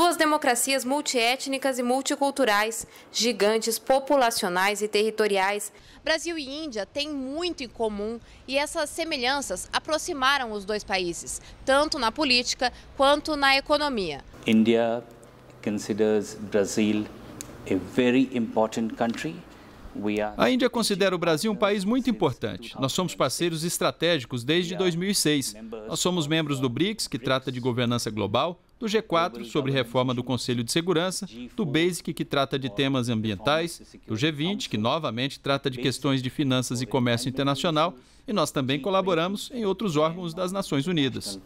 Duas democracias multiétnicas e multiculturais, gigantes populacionais e territoriais. Brasil e Índia têm muito em comum e essas semelhanças aproximaram os dois países, tanto na política quanto na economia. India considers Brazil a very important country. A Índia considera o Brasil um país muito importante. Nós somos parceiros estratégicos desde 2006. Nós somos membros do BRICS, que trata de governança global, do G4 sobre reforma do Conselho de Segurança, do BASIC, que trata de temas ambientais, do G20, que novamente trata de questões de finanças e comércio internacional, e nós também colaboramos em outros órgãos das Nações Unidas.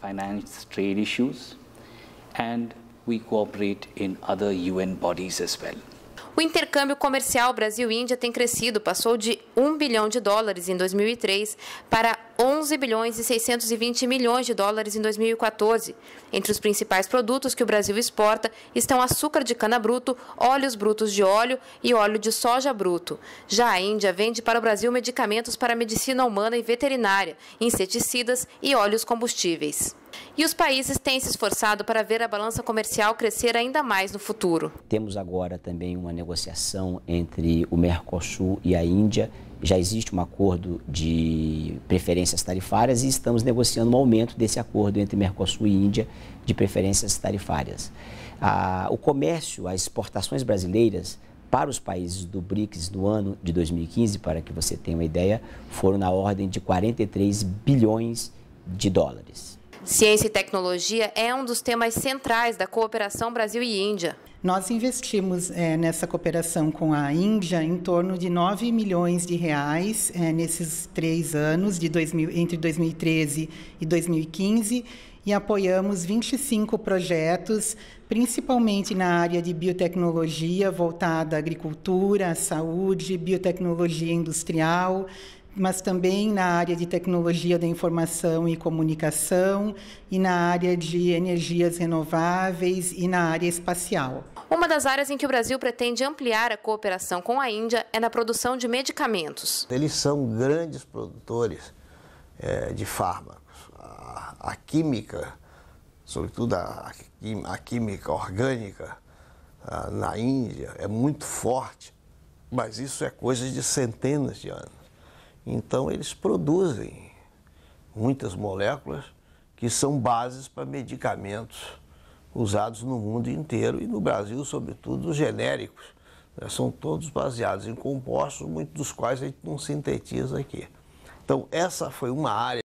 O intercâmbio comercial Brasil-Índia tem crescido, passou de 1 bilhão de dólares em 2003 para 11 bilhões e 620 milhões de dólares em 2014. Entre os principais produtos que o Brasil exporta estão açúcar de cana bruto, óleos brutos de óleo e óleo de soja bruto. Já a Índia vende para o Brasil medicamentos para medicina humana e veterinária, inseticidas e óleos combustíveis. E os países têm se esforçado para ver a balança comercial crescer ainda mais no futuro. Temos agora também uma negociação entre o Mercosul e a Índia. Já existe um acordo de preferências tarifárias e estamos negociando um aumento desse acordo entre Mercosul e Índia de preferências tarifárias. Ah, o comércio, as exportações brasileiras para os países do BRICS no ano de 2015, para que você tenha uma ideia, foram na ordem de 43 bilhões de dólares. Ciência e tecnologia é um dos temas centrais da cooperação Brasil e Índia. Nós investimos é, nessa cooperação com a Índia em torno de 9 milhões de reais é, nesses três anos, de 2000, entre 2013 e 2015, e apoiamos 25 projetos, principalmente na área de biotecnologia, voltada à agricultura, à saúde, biotecnologia industrial, mas também na área de tecnologia da informação e comunicação e na área de energias renováveis e na área espacial. Uma das áreas em que o Brasil pretende ampliar a cooperação com a Índia é na produção de medicamentos. Eles são grandes produtores é, de fármacos. A, a, química, sobretudo a, a química orgânica a, na Índia, é muito forte, mas isso é coisa de centenas de anos. Então, eles produzem muitas moléculas que são bases para medicamentos usados no mundo inteiro e no Brasil, sobretudo, os genéricos. Né? São todos baseados em compostos, muitos dos quais a gente não sintetiza aqui. Então, essa foi uma área